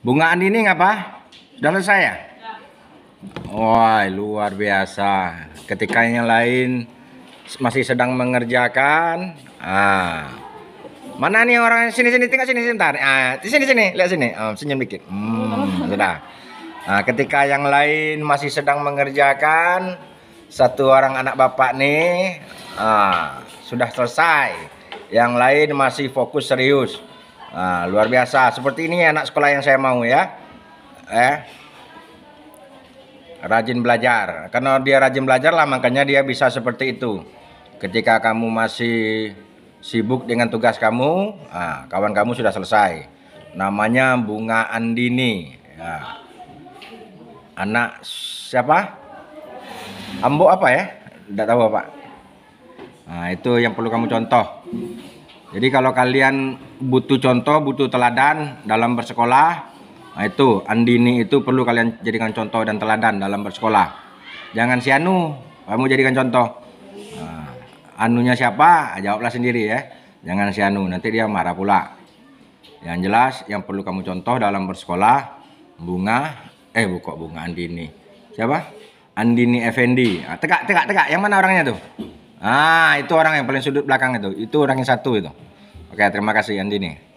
Bunga ini ngapa? Sudah selesai ya? Wah, luar biasa. Ketika yang lain masih sedang mengerjakan. Ah. Mana nih orang sini sini tinggal sini sebentar. Ah, di sini sini, lihat sini. Oh, senyum dikit. Hmm, sudah. Nah, ketika yang lain masih sedang mengerjakan, satu orang anak bapak nih ah, sudah selesai. Yang lain masih fokus serius. Nah, luar biasa. Seperti ini anak sekolah yang saya mau ya. Eh. Rajin belajar. Karena dia rajin belajar lah makanya dia bisa seperti itu. Ketika kamu masih sibuk dengan tugas kamu, nah, kawan kamu sudah selesai. Namanya Bunga Andini. Ya. Anak siapa? Ambo apa ya? Tidak tahu apa. Nah, itu yang perlu kamu contoh. Jadi kalau kalian butuh contoh, butuh teladan dalam bersekolah. Nah, itu Andini itu perlu kalian jadikan contoh dan teladan dalam bersekolah. Jangan si Anu, kamu jadikan contoh. Nah, anunya siapa? Ah, jawablah sendiri ya. Jangan si Anu, nanti dia marah pula. Yang jelas yang perlu kamu contoh dalam bersekolah bunga eh buka bunga Andini. Siapa? Andini Effendi. Nah, tegak, tegak, tegak. Yang mana orangnya tuh? Ah, itu orang yang paling sudut belakang itu. Itu orang yang satu itu. Oke, terima kasih Andini.